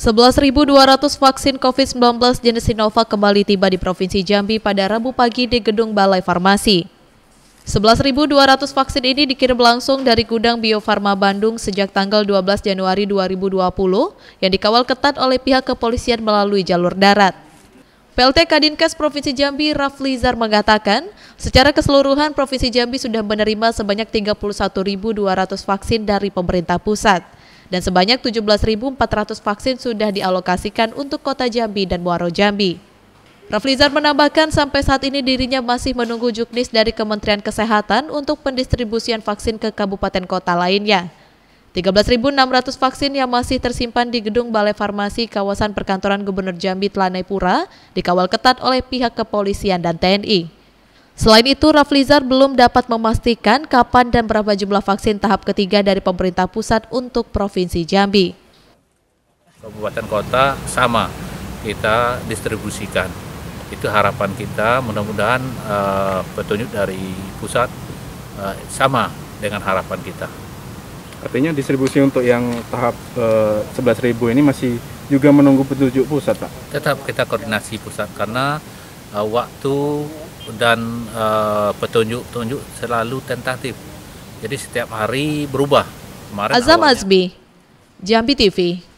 11.200 vaksin COVID-19 jenis Sinovac kembali tiba di Provinsi Jambi pada Rabu pagi di Gedung Balai Farmasi. 11.200 vaksin ini dikirim langsung dari gudang Bio Farma Bandung sejak tanggal 12 Januari 2020 yang dikawal ketat oleh pihak kepolisian melalui jalur darat. PLT Kadinkes Provinsi Jambi Raflizar mengatakan, secara keseluruhan Provinsi Jambi sudah menerima sebanyak 31.200 vaksin dari pemerintah pusat dan sebanyak 17.400 vaksin sudah dialokasikan untuk Kota Jambi dan Muaro Jambi. Raflizar menambahkan sampai saat ini dirinya masih menunggu juknis dari Kementerian Kesehatan untuk pendistribusian vaksin ke kabupaten kota lainnya. 13.600 vaksin yang masih tersimpan di gedung Balai Farmasi kawasan perkantoran Gubernur Jambi Telanai Pura dikawal ketat oleh pihak kepolisian dan TNI. Selain itu, Raflizar belum dapat memastikan kapan dan berapa jumlah vaksin tahap ketiga dari pemerintah pusat untuk Provinsi Jambi. Kabupaten kota sama, kita distribusikan. Itu harapan kita, mudah-mudahan uh, petunjuk dari pusat uh, sama dengan harapan kita. Artinya distribusi untuk yang tahap uh, eh, 11.000 ini masih juga menunggu petunjuk pusat, Pak? Tetap kita koordinasi pusat karena uh, waktu dan petunjuk eh, petunjuk-petunjuk selalu tentatif. Jadi setiap hari berubah. Kemarin Azam awalnya. Azmi, Jambi TV.